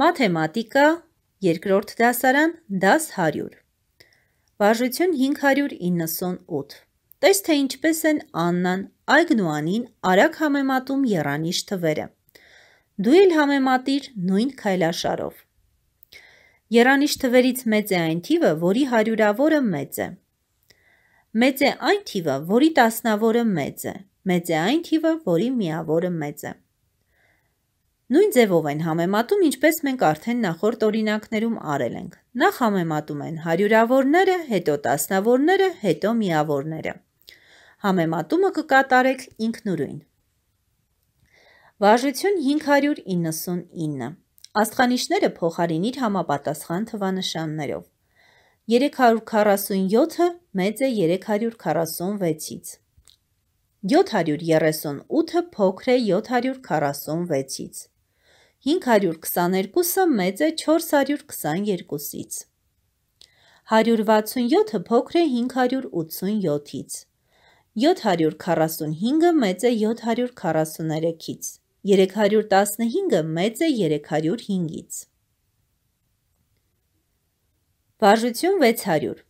մաթեմատիկա, երկրորդ դասարան, դաս 100։ Բաժություն 598։ Տես թե ինչպես են Աննան Այգն ու Անին արագ համեմատում Երանիշ թվերը։ Դու էլ համեմատիր նույն քայլաշարով։ Երանիշ թվերից մեծ է այն թիվը, որի հարյուրավորը մեծ է։ Մեծ է այն թիվը, որի տասնավորը մեծ է։ Մեծ է այն թիվը, որի միավորը մեծ է։ Նույն ձևով են համեմատում, ինչպես մենք արդեն նախորդ օրինակներում արել ենք։ Նախ համեմատում են հարյուրավորները, հետո տասնավորները, հետո միավորները։ Համեմատումը կկատարեք ինքնուրույն։ Վարժություն 599։ Աստխանիշները փոխարինիր համապատասխան թվանշաններով։ 347-ը մեծ է 346-ից։ 738-ը փոքր է 746-ից։ 522-ը մեծ է 422-ից։ 167-ը փոքր է 587-ից։ 745-ը մեծ է 743-ից։ 315-ը մեծ է 305-ից։ Վարժություն 600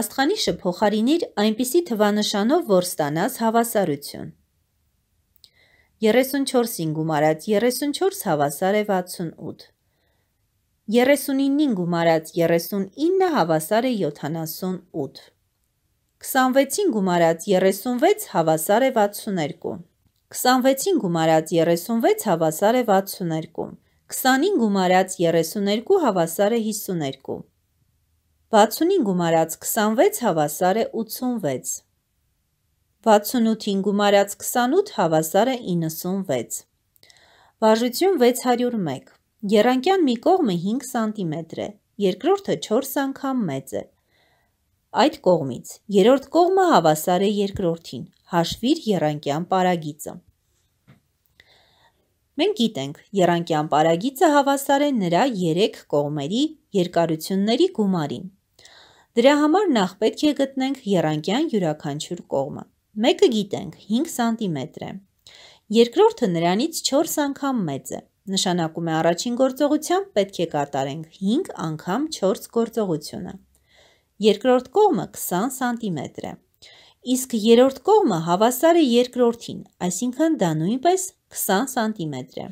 Աստխանիշը փոխարինիր այնպիսի թվանշանով, որ ստանաս հավասարություն։ 34-ին գումարած 34 հավասար է 68։ 39-ին գումարած 39 հավասար է 78։ 26-ին գումարած 36 հավասար է 62։ 26-ին գումարած 36 հավասար է 62։ 20-ին գումարած 32 հավասար է 52։ 60-ին գումարած 26 հավասար է 86։ 68-ին գումարած 28 հավասար է 96։ Վարժություն 601։ Գերանքյան մի կողմը 5 սանտիմետր է, երկրորդը 4 անգամ մեծ է։ Այդ կողմից երրորդ կողմը հավասար է երկրորդին։ Հաշվիր երանկյան պարագիծը։ Մենք գիտենք, երանկյան պարագիծը հավասար է նրա 3 կողմերի երկարությունների գումարին։ Դրա համար նախ պետք է գտնենք երանկյան յուրաքանչյուր կողմը։ Մեկը գիտենք 5 սանտիմետր է։ Երկրորդը նրանից 4 անգամ մեծ է։ Նշանակում է առաջին գործողությամբ պետք է կատարենք 5 անգամ 4 գործողությունը։ Երկրորդ կողմը 20 սանտիմետր է։ Իսկ երրորդ կողմը հավասար է երկրորդին, այսինքն դա նույնպես 20 սանտիմետր է։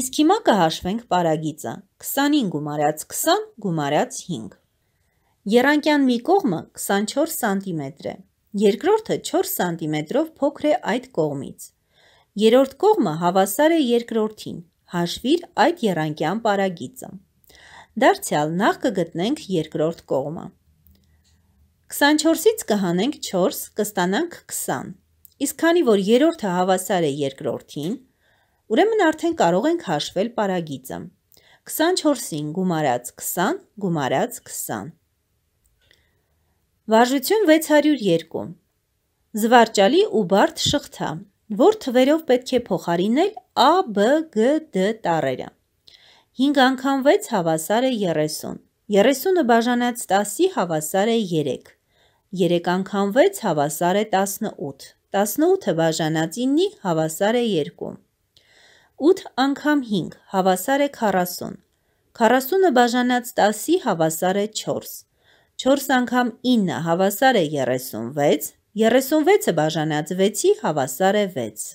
Իսկ հիմա կհաշվենք պարագիծը։ 20-ին գումարած 20 գումարած 5։ Եռանկյան մի կողմը 24 սանտիմետր է, երկրորդը 4 սանտիմետրով փոքր է այդ կողմից։ Երորդ կողմը հավասար է երկրորդին, հաշվիր այդ երանկյան պարագիծը։ Դարձյալ նախ կգտնենք երկրորդ կողմը։ 24-ից կհանենք 4, կստանանք 20։ Իսկ քանի որ երրորդը հավասար է երկրորդին, Ուրեմն արդեն կարող ենք հաշվել պարագիծը։ 24-ին գումարած 20, գումարած 20։ Վարժություն 602։ Զվարճալի ու բարդ շղթա, որ թվերով պետք է փոխարինել A, B, G, D տառերը։ 5 անգամ 6 հավասար է 30։ 30-ը բաժանած 10-ի հավասար է 3։ 3 անգամ 6 հավասար է 18։ 18-ը բաժանած 9-ի հավասար է 2։ 8 անգամ 5 հավասար է 40։ 40-ը բաժանած 10-ի հավասար է 4։ 4 անգամ 9 հավասար է 36, 36-ը բաժանած 6-ի հավասար է 6։